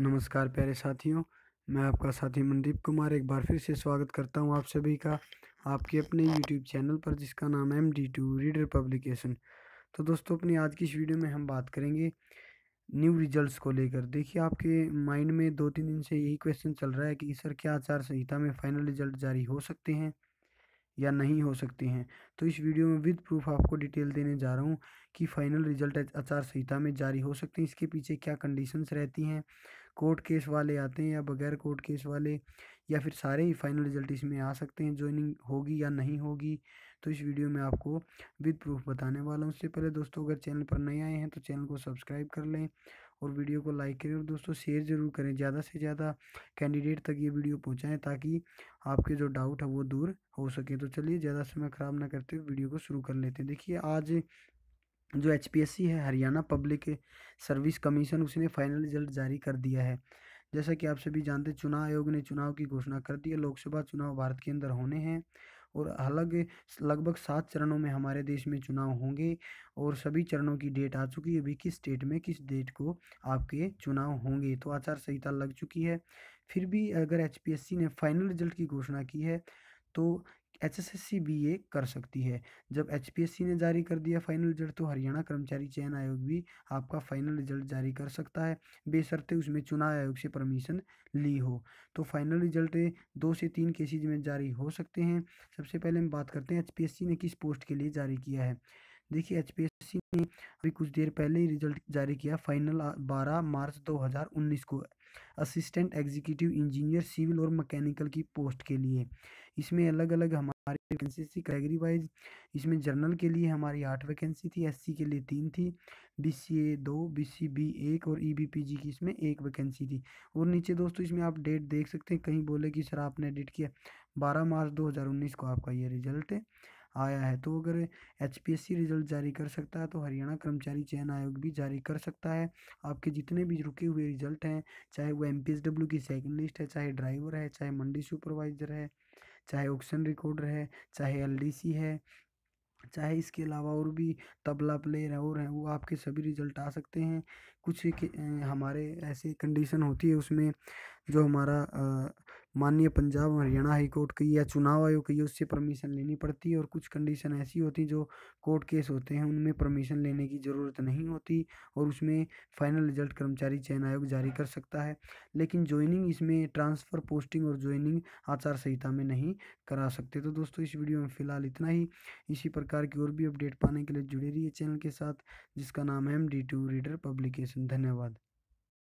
नमस्कार प्यारे साथियों मैं आपका साथी मनदीप कुमार एक बार फिर से स्वागत करता हूं आप सभी का आपके अपने यूट्यूब चैनल पर जिसका नाम है M D two reader publication तो दोस्तों अपनी आज की इस वीडियो में हम बात करेंगे न्यू रिजल्ट्स को लेकर देखिए आपके माइंड में दो तीन दिन से यही क्वेश्चन चल रहा है कि सर क्या आचार संहिता में फाइनल रिजल्ट जारी हो सकते हैं या नहीं हो सकते हैं तो इस वीडियो में विद प्रूफ आपको डिटेल देने जा रहा हूँ कि फाइनल रिजल्ट आचार संहिता में जारी हो सकते हैं इसके पीछे क्या कंडीशंस रहती हैं कोर्ट केस वाले आते हैं या बगैर कोर्ट केस वाले या फिर सारे ही फाइनल रिजल्ट इसमें आ सकते हैं ज्वाइनिंग होगी या नहीं होगी तो इस वीडियो में आपको विद प्रूफ बताने वाला हूँ उससे पहले दोस्तों अगर चैनल पर नए आए हैं तो चैनल को सब्सक्राइब कर लें और वीडियो को लाइक करें और दोस्तों शेयर ज़रूर करें ज़्यादा से ज़्यादा कैंडिडेट तक ये वीडियो पहुँचाएँ ताकि आपके जो डाउट है वो दूर हो सके तो चलिए ज़्यादा समय ख़राब ना करते हुए वीडियो को शुरू कर लेते हैं देखिए आज जो एच है हरियाणा पब्लिक सर्विस कमीशन उसने फाइनल रिजल्ट जारी कर दिया है जैसा कि आप सभी जानते चुनाव आयोग ने चुनाव की घोषणा कर दी है लोकसभा चुनाव भारत के अंदर होने हैं और अलग लगभग सात चरणों में हमारे देश में चुनाव होंगे और सभी चरणों की डेट आ चुकी है अभी किस स्टेट में किस डेट को आपके चुनाव होंगे तो आचार संहिता लग चुकी है फिर भी अगर एच ने फाइनल रिजल्ट की घोषणा की है तो H S S C B A कर सकती है जब एच पी एस सी ने जारी कर दिया फाइनल रिजल्ट तो हरियाणा कर्मचारी चयन आयोग भी आपका फाइनल रिजल्ट जारी कर सकता है बेसरते उसमें चुनाव आयोग से परमिशन ली हो तो फाइनल रिजल्ट दो से तीन केसेज में जारी हो सकते हैं सबसे पहले हम बात करते हैं एच पी एस सी ने किस पोस्ट के लिए जारी किया है देखिए एच ने अभी कुछ देर पहले ही रिजल्ट जारी किया फाइनल 12 मार्च 2019 को असिस्टेंट एग्जीक्यूटिव इंजीनियर सिविल और मैकेनिकल की पोस्ट के लिए इसमें अलग अलग हमारी वैकेंसी थी कैटेगरी वाइज इसमें जर्नल के लिए हमारी आठ वैकेंसी थी एससी के लिए तीन थी बीसीए दो बी सी बी एक और जी की इसमें एक वैकेंसी थी और नीचे दोस्तों इसमें आप डेट देख सकते हैं कहीं बोले कि सर आपने एडिट किया बारह मार्च उन्नीस को आपका ये रिजल्ट है आया है तो अगर एच रिजल्ट जारी कर सकता है तो हरियाणा कर्मचारी चयन आयोग भी जारी कर सकता है आपके जितने भी रुके हुए रिजल्ट हैं चाहे वो एम की सेकेंड लिस्ट है चाहे ड्राइवर है चाहे मंडी सुपरवाइजर है चाहे ऑक्शन रिकॉर्डर है चाहे एल है चाहे इसके अलावा और भी तबला प्लेयर है और हैं वो आपके सभी रिजल्ट आ सकते हैं कुछ हमारे ऐसे कंडीशन होती है उसमें जो हमारा आ, माननीय पंजाब और हरियाणा हाईकोर्ट की या चुनाव आयोग की उससे परमिशन लेनी पड़ती है और कुछ कंडीशन ऐसी होती जो कोर्ट केस होते हैं उनमें परमिशन लेने की ज़रूरत नहीं होती और उसमें फाइनल रिजल्ट कर्मचारी चयन आयोग जारी कर सकता है लेकिन ज्वाइनिंग इसमें ट्रांसफ़र पोस्टिंग और ज्वाइनिंग आचार संहिता में नहीं करा सकते तो दोस्तों इस वीडियो में फ़िलहाल इतना ही इसी प्रकार की और भी अपडेट पाने के लिए जुड़े रही चैनल के साथ जिसका नाम है M D two reader publication धन्यवाद